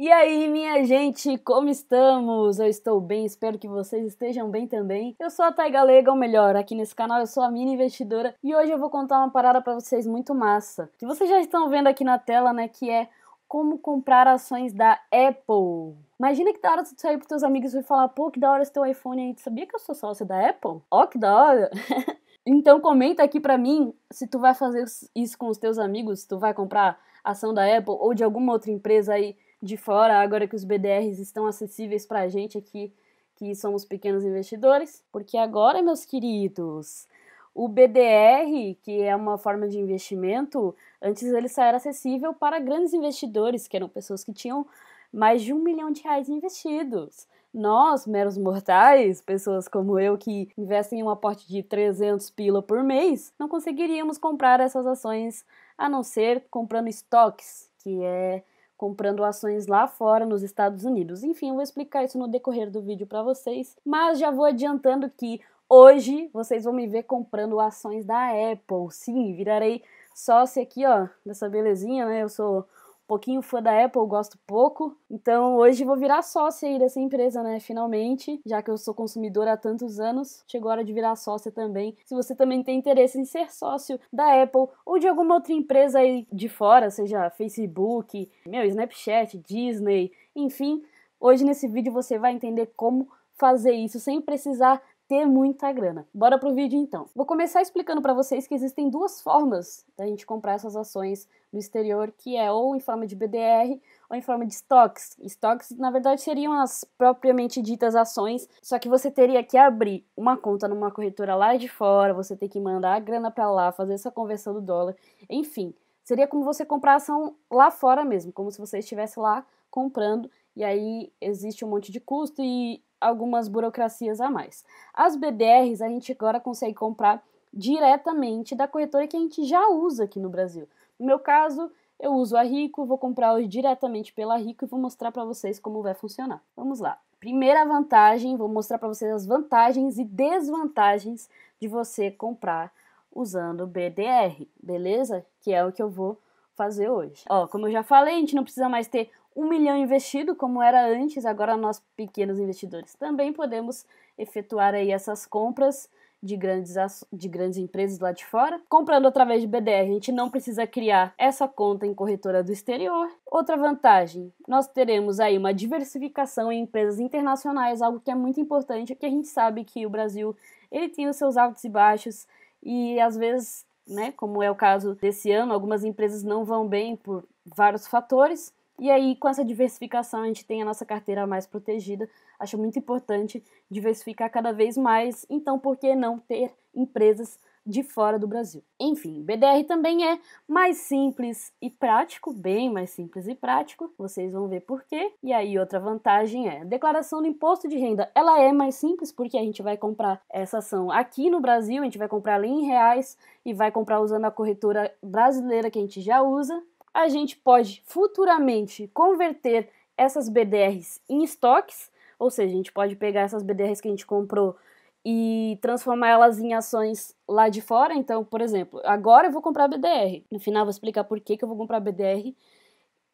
E aí, minha gente, como estamos? Eu estou bem, espero que vocês estejam bem também. Eu sou a Thay Galega, ou melhor, aqui nesse canal eu sou a mini investidora e hoje eu vou contar uma parada para vocês muito massa, que vocês já estão vendo aqui na tela, né, que é como comprar ações da Apple. Imagina que da hora tu sair pros teus amigos e falar, pô, que da hora esse teu iPhone aí, tu sabia que eu sou sócio da Apple? Ó, que da hora! então comenta aqui pra mim se tu vai fazer isso com os teus amigos, se tu vai comprar ação da Apple ou de alguma outra empresa aí de fora, agora que os BDRs estão acessíveis para a gente aqui, que somos pequenos investidores. Porque agora, meus queridos, o BDR, que é uma forma de investimento, antes ele só era acessível para grandes investidores, que eram pessoas que tinham mais de um milhão de reais investidos. Nós, meros mortais, pessoas como eu que investem em um aporte de 300 pila por mês, não conseguiríamos comprar essas ações a não ser comprando estoques, que é comprando ações lá fora, nos Estados Unidos. Enfim, eu vou explicar isso no decorrer do vídeo para vocês, mas já vou adiantando que hoje vocês vão me ver comprando ações da Apple. Sim, virarei sócia aqui, ó, dessa belezinha, né? Eu sou pouquinho fã da Apple, gosto pouco. Então hoje vou virar sócia aí dessa empresa, né? Finalmente, já que eu sou consumidora há tantos anos, chegou a hora de virar sócia também. Se você também tem interesse em ser sócio da Apple ou de alguma outra empresa aí de fora, seja Facebook, meu, Snapchat, Disney, enfim, hoje nesse vídeo você vai entender como fazer isso sem precisar ter muita grana. Bora pro vídeo então. Vou começar explicando para vocês que existem duas formas da gente comprar essas ações no exterior, que é ou em forma de BDR ou em forma de estoques. Stocks, na verdade, seriam as propriamente ditas ações, só que você teria que abrir uma conta numa corretora lá de fora, você tem que mandar a grana para lá, fazer essa conversão do dólar, enfim. Seria como você comprar ação lá fora mesmo, como se você estivesse lá comprando, e aí existe um monte de custo e algumas burocracias a mais. As BDRs a gente agora consegue comprar diretamente da corretora que a gente já usa aqui no Brasil. No meu caso, eu uso a Rico, vou comprar hoje diretamente pela Rico e vou mostrar para vocês como vai funcionar. Vamos lá. Primeira vantagem, vou mostrar para vocês as vantagens e desvantagens de você comprar usando BDR, beleza? Que é o que eu vou fazer hoje. Ó, como eu já falei, a gente não precisa mais ter um milhão investido, como era antes, agora nós pequenos investidores também podemos efetuar aí essas compras de grandes, de grandes empresas lá de fora. Comprando através de BDR, a gente não precisa criar essa conta em corretora do exterior. Outra vantagem, nós teremos aí uma diversificação em empresas internacionais, algo que é muito importante, porque a gente sabe que o Brasil ele tem os seus altos e baixos e às vezes, né, como é o caso desse ano, algumas empresas não vão bem por vários fatores. E aí, com essa diversificação, a gente tem a nossa carteira mais protegida. Acho muito importante diversificar cada vez mais. Então, por que não ter empresas de fora do Brasil? Enfim, BDR também é mais simples e prático, bem mais simples e prático. Vocês vão ver por quê. E aí, outra vantagem é a declaração do imposto de renda. Ela é mais simples porque a gente vai comprar essa ação aqui no Brasil, a gente vai comprar ali em reais e vai comprar usando a corretora brasileira que a gente já usa a gente pode futuramente converter essas BDRs em estoques, ou seja, a gente pode pegar essas BDRs que a gente comprou e transformá-las em ações lá de fora. Então, por exemplo, agora eu vou comprar BDR. No final, vou explicar por que, que eu vou comprar BDR.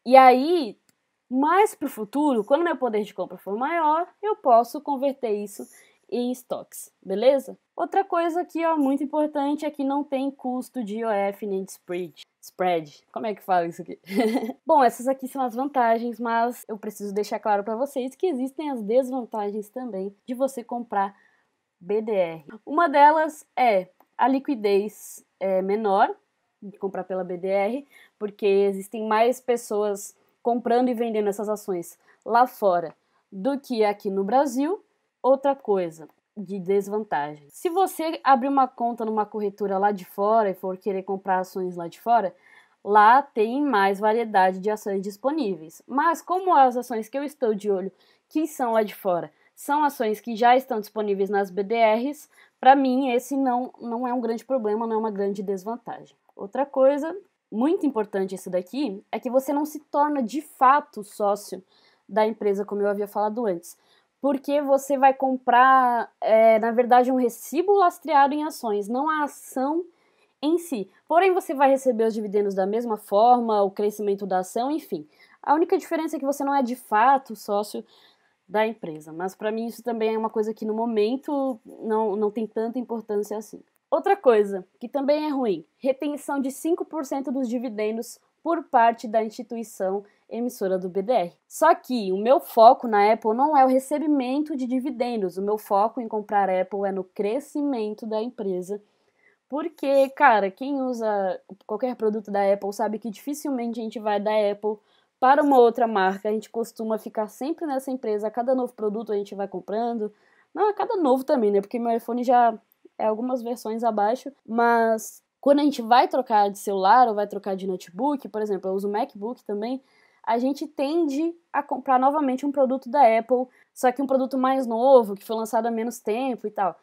E aí, mais para o futuro, quando meu poder de compra for maior, eu posso converter isso e em estoques, beleza? Outra coisa aqui, ó, muito importante é que não tem custo de IOF nem de spread. Spread, como é que fala isso aqui? Bom, essas aqui são as vantagens, mas eu preciso deixar claro para vocês que existem as desvantagens também de você comprar BDR. Uma delas é a liquidez é menor de comprar pela BDR, porque existem mais pessoas comprando e vendendo essas ações lá fora do que aqui no Brasil. Outra coisa de desvantagem. Se você abrir uma conta numa corretora lá de fora e for querer comprar ações lá de fora, lá tem mais variedade de ações disponíveis. Mas como as ações que eu estou de olho, que são lá de fora, são ações que já estão disponíveis nas BDRs, para mim esse não, não é um grande problema, não é uma grande desvantagem. Outra coisa, muito importante isso daqui, é que você não se torna de fato sócio da empresa, como eu havia falado antes porque você vai comprar, é, na verdade, um recibo lastreado em ações, não a ação em si. Porém, você vai receber os dividendos da mesma forma, o crescimento da ação, enfim. A única diferença é que você não é de fato sócio da empresa, mas para mim isso também é uma coisa que no momento não, não tem tanta importância assim. Outra coisa que também é ruim: retenção de 5% dos dividendos por parte da instituição emissora do BDR. Só que o meu foco na Apple não é o recebimento de dividendos, o meu foco em comprar Apple é no crescimento da empresa. Porque, cara, quem usa qualquer produto da Apple sabe que dificilmente a gente vai da Apple para uma outra marca. A gente costuma ficar sempre nessa empresa, a cada novo produto a gente vai comprando. Não, a cada novo também, né? Porque meu iPhone já é algumas versões abaixo, mas quando a gente vai trocar de celular ou vai trocar de notebook, por exemplo, eu uso MacBook também, a gente tende a comprar novamente um produto da Apple, só que um produto mais novo, que foi lançado há menos tempo e tal.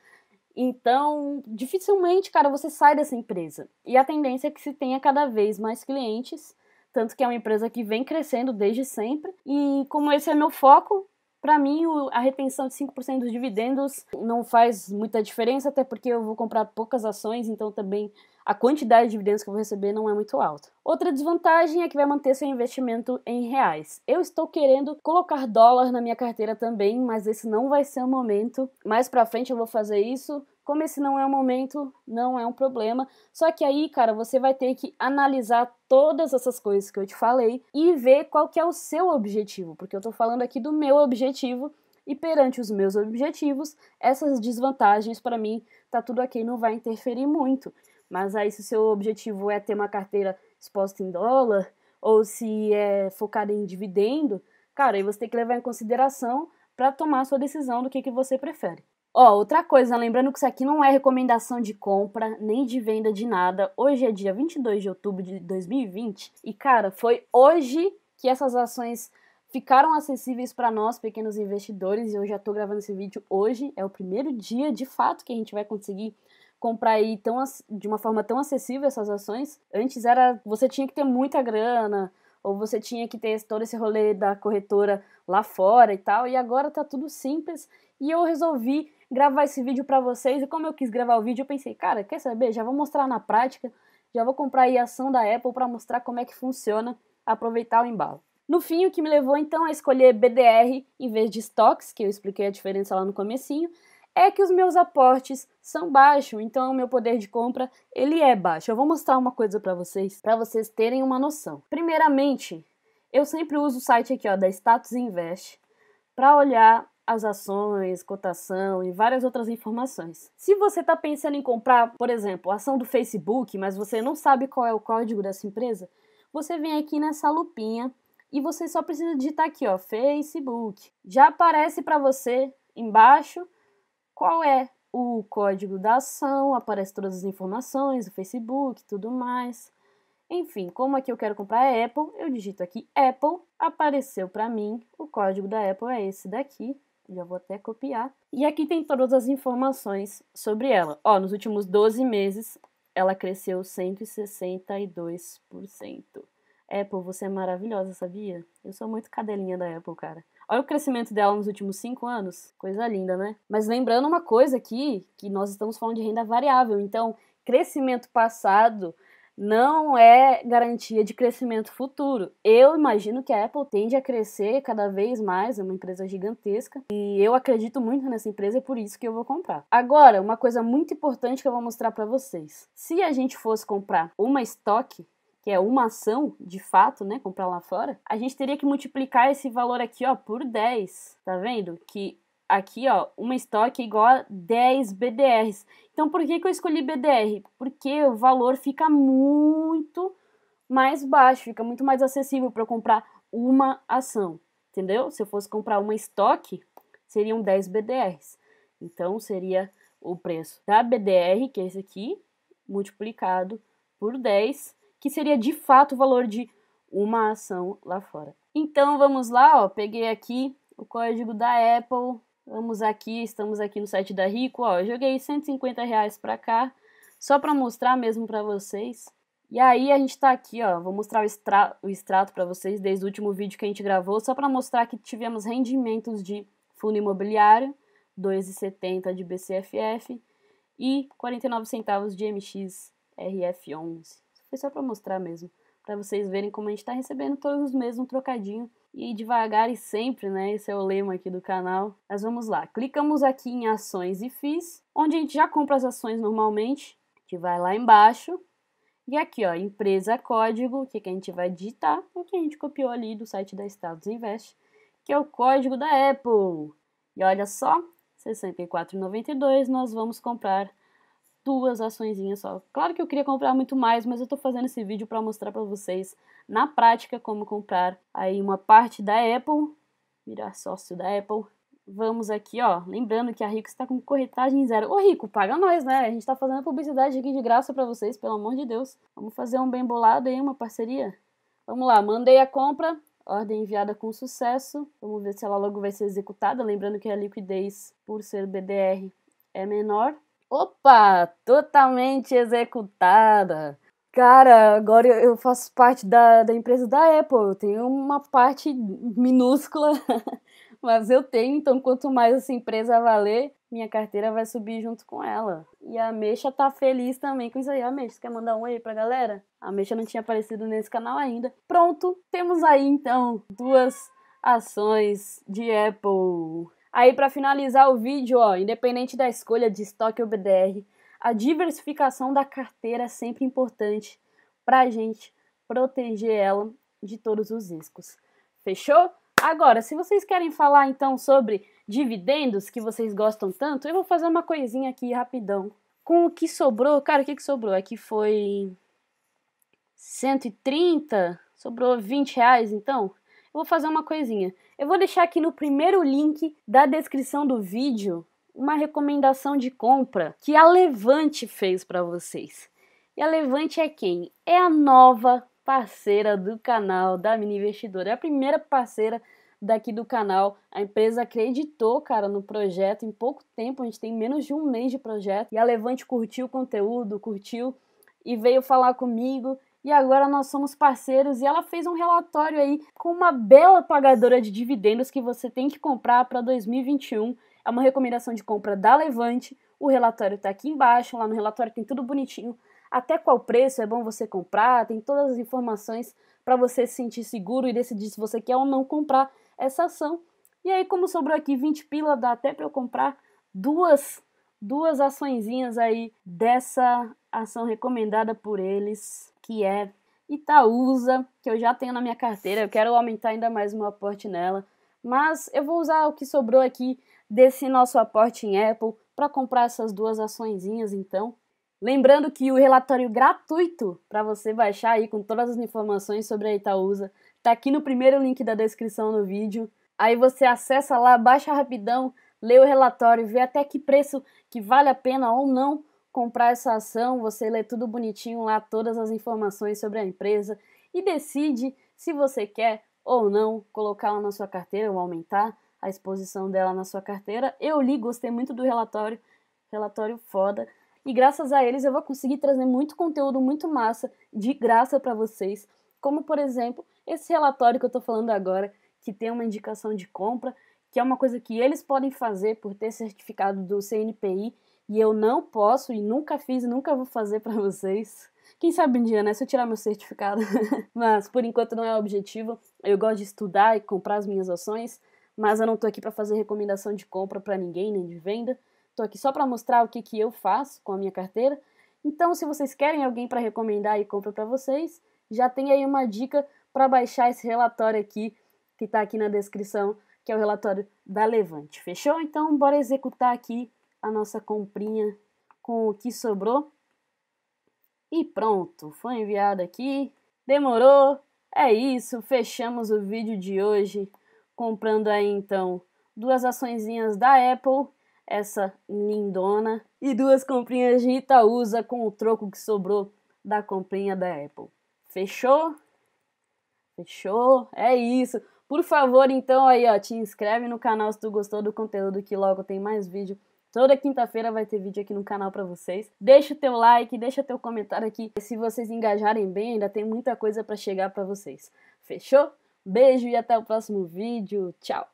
Então, dificilmente, cara, você sai dessa empresa. E a tendência é que se tenha cada vez mais clientes, tanto que é uma empresa que vem crescendo desde sempre. E como esse é meu foco, para mim a retenção de 5% dos dividendos não faz muita diferença, até porque eu vou comprar poucas ações, então também a quantidade de dividendos que eu vou receber não é muito alta. Outra desvantagem é que vai manter seu investimento em reais. Eu estou querendo colocar dólar na minha carteira também, mas esse não vai ser o momento. Mais para frente eu vou fazer isso. Como esse não é o momento, não é um problema. Só que aí, cara, você vai ter que analisar todas essas coisas que eu te falei e ver qual que é o seu objetivo, porque eu estou falando aqui do meu objetivo e perante os meus objetivos, essas desvantagens para mim tá tudo aqui, não vai interferir muito. Mas aí, se o seu objetivo é ter uma carteira exposta em dólar, ou se é focada em dividendo, cara, aí você tem que levar em consideração para tomar sua decisão do que, que você prefere. Ó, outra coisa, lembrando que isso aqui não é recomendação de compra nem de venda de nada. Hoje é dia 22 de outubro de 2020 e, cara, foi hoje que essas ações ficaram acessíveis para nós, pequenos investidores, e eu já estou gravando esse vídeo hoje. É o primeiro dia de fato que a gente vai conseguir comprar aí tão, de uma forma tão acessível essas ações. Antes era você tinha que ter muita grana, ou você tinha que ter todo esse rolê da corretora lá fora e tal, e agora tá tudo simples. E eu resolvi gravar esse vídeo para vocês, e como eu quis gravar o vídeo, eu pensei, cara, quer saber? Já vou mostrar na prática, já vou comprar aí a ação da Apple para mostrar como é que funciona, aproveitar o embalo. No fim, o que me levou então a escolher BDR em vez de estoques, que eu expliquei a diferença lá no comecinho, é que os meus aportes são baixos, então o meu poder de compra ele é baixo. Eu vou mostrar uma coisa para vocês, para vocês terem uma noção. Primeiramente, eu sempre uso o site aqui ó, da Status Invest para olhar as ações, cotação e várias outras informações. Se você está pensando em comprar, por exemplo, ação do Facebook, mas você não sabe qual é o código dessa empresa, você vem aqui nessa lupinha e você só precisa digitar aqui, ó, Facebook. Já aparece para você embaixo qual é o código da ação, aparece todas as informações, o Facebook, tudo mais. Enfim, como aqui eu quero comprar a é Apple, eu digito aqui Apple, apareceu para mim, o código da Apple é esse daqui, já vou até copiar. E aqui tem todas as informações sobre ela. Ó, nos últimos 12 meses, ela cresceu 162%. Apple, você é maravilhosa, sabia? Eu sou muito cadelinha da Apple, cara. Olha o crescimento dela nos últimos cinco anos. Coisa linda, né? Mas lembrando uma coisa aqui, que nós estamos falando de renda variável. Então, crescimento passado não é garantia de crescimento futuro. Eu imagino que a Apple tende a crescer cada vez mais, é uma empresa gigantesca, e eu acredito muito nessa empresa, é por isso que eu vou comprar. Agora, uma coisa muito importante que eu vou mostrar para vocês. Se a gente fosse comprar uma estoque, que é uma ação de fato, né, comprar lá fora, a gente teria que multiplicar esse valor aqui, ó, por 10, tá vendo? Que aqui, ó, uma estoque é igual a 10 BDRs. Então, por que, que eu escolhi BDR? Porque o valor fica muito mais baixo, fica muito mais acessível para comprar uma ação, entendeu? Se eu fosse comprar uma estoque, seriam 10 BDRs. Então, seria o preço da BDR, que é esse aqui, multiplicado por 10 que seria de fato o valor de uma ação lá fora. Então vamos lá, ó, peguei aqui o código da Apple, vamos aqui, estamos aqui no site da Rico, ó, joguei 150 reais para cá, só para mostrar mesmo para vocês. E aí a gente está aqui, ó, vou mostrar o, extra o extrato para vocês desde o último vídeo que a gente gravou, só para mostrar que tivemos rendimentos de fundo imobiliário, 2,70 de BCFF e 49 centavos de MXRF11. Foi só para mostrar mesmo, para vocês verem como a gente está recebendo todos os meses um trocadinho. E devagar e sempre, né? Esse é o lema aqui do canal. Mas vamos lá. Clicamos aqui em ações e FIIs, onde a gente já compra as ações normalmente. A gente vai lá embaixo, e aqui, ó, empresa código, o que, que a gente vai digitar? O que a gente copiou ali do site da Estados Invest, que é o código da Apple. E olha só, 64,92 nós vamos comprar duas açõezinhas só. Claro que eu queria comprar muito mais, mas eu tô fazendo esse vídeo para mostrar para vocês na prática como comprar aí uma parte da Apple, virar sócio da Apple. Vamos aqui, ó, lembrando que a Rico está com corretagem zero. Ô Rico, paga nós, né? A gente tá fazendo publicidade aqui de graça para vocês, pelo amor de Deus. Vamos fazer um bem bolado aí, uma parceria. Vamos lá, mandei a compra, Ordem enviada com sucesso. Vamos ver se ela logo vai ser executada. Lembrando que a liquidez, por ser BDR, é menor. Opa, totalmente executada. Cara, agora eu faço parte da, da empresa da Apple. Eu tenho uma parte minúscula, mas eu tenho. Então, quanto mais essa empresa valer, minha carteira vai subir junto com ela. E a Mexa tá feliz também com isso aí. A Mexa, quer mandar um oi pra galera? A Mexa não tinha aparecido nesse canal ainda. Pronto, temos aí então duas ações de Apple. Aí, para finalizar o vídeo, ó, independente da escolha de estoque ou BDR, a diversificação da carteira é sempre importante para a gente proteger ela de todos os riscos. Fechou? Agora, se vocês querem falar então sobre dividendos que vocês gostam tanto, eu vou fazer uma coisinha aqui rapidão. Com o que sobrou, cara, o que, que sobrou? Aqui foi 130, sobrou 20 reais então? vou fazer uma coisinha. Eu vou deixar aqui no primeiro link da descrição do vídeo uma recomendação de compra que a Levante fez para vocês. E a Levante é quem? É a nova parceira do canal da Mini Investidora. É a primeira parceira daqui do canal. A empresa acreditou, cara, no projeto em pouco tempo. A gente tem menos de um mês de projeto. E a Levante curtiu o conteúdo, curtiu e veio falar comigo e agora nós somos parceiros. E ela fez um relatório aí com uma bela pagadora de dividendos que você tem que comprar para 2021. É uma recomendação de compra da Levante. O relatório está aqui embaixo, lá no relatório tem tudo bonitinho. Até qual preço é bom você comprar, tem todas as informações para você se sentir seguro e decidir se você quer ou não comprar essa ação. E aí, como sobrou aqui 20 pila, dá até para eu comprar duas duas açõezinhas aí dessa ação recomendada por eles que é Itaúsa, que eu já tenho na minha carteira, eu quero aumentar ainda mais o meu aporte nela, mas eu vou usar o que sobrou aqui desse nosso aporte em Apple para comprar essas duas açõeszinhas, então. Lembrando que o relatório gratuito para você baixar aí com todas as informações sobre a Itaúsa tá aqui no primeiro link da descrição no vídeo. Aí você acessa lá, baixa rapidão, lê o relatório, vê até que preço que vale a pena ou não comprar essa ação, você lê tudo bonitinho lá, todas as informações sobre a empresa e decide se você quer ou não colocá-la na sua carteira ou aumentar a exposição dela na sua carteira. Eu li, gostei muito do relatório, relatório foda. E graças a eles eu vou conseguir trazer muito conteúdo muito massa de graça para vocês, como por exemplo, esse relatório que eu estou falando agora, que tem uma indicação de compra, que é uma coisa que eles podem fazer por ter certificado do CNPI e eu não posso e nunca fiz e nunca vou fazer para vocês. Quem sabe um dia, né? Se eu tirar meu certificado. mas por enquanto não é o objetivo. Eu gosto de estudar e comprar as minhas ações, mas eu não tô aqui para fazer recomendação de compra para ninguém nem de venda. Tô aqui só para mostrar o que que eu faço com a minha carteira. Então, se vocês querem alguém para recomendar e compra para vocês, já tem aí uma dica para baixar esse relatório aqui que está aqui na descrição, que é o relatório da Levante. Fechou? Então, bora executar aqui a nossa comprinha com o que sobrou. E pronto, foi enviado aqui. Demorou. É isso, fechamos o vídeo de hoje comprando aí então duas açõeszinhas da Apple, essa lindona, e duas comprinhas de Itaúsa com o troco que sobrou da comprinha da Apple. Fechou? Fechou? É isso. Por favor, então aí, ó, te inscreve no canal se tu gostou do conteúdo que logo tem mais vídeo Toda quinta-feira vai ter vídeo aqui no canal para vocês. Deixa o teu like, deixa o teu comentário aqui. Se vocês engajarem bem, ainda tem muita coisa para chegar para vocês. Fechou? Beijo e até o próximo vídeo. Tchau!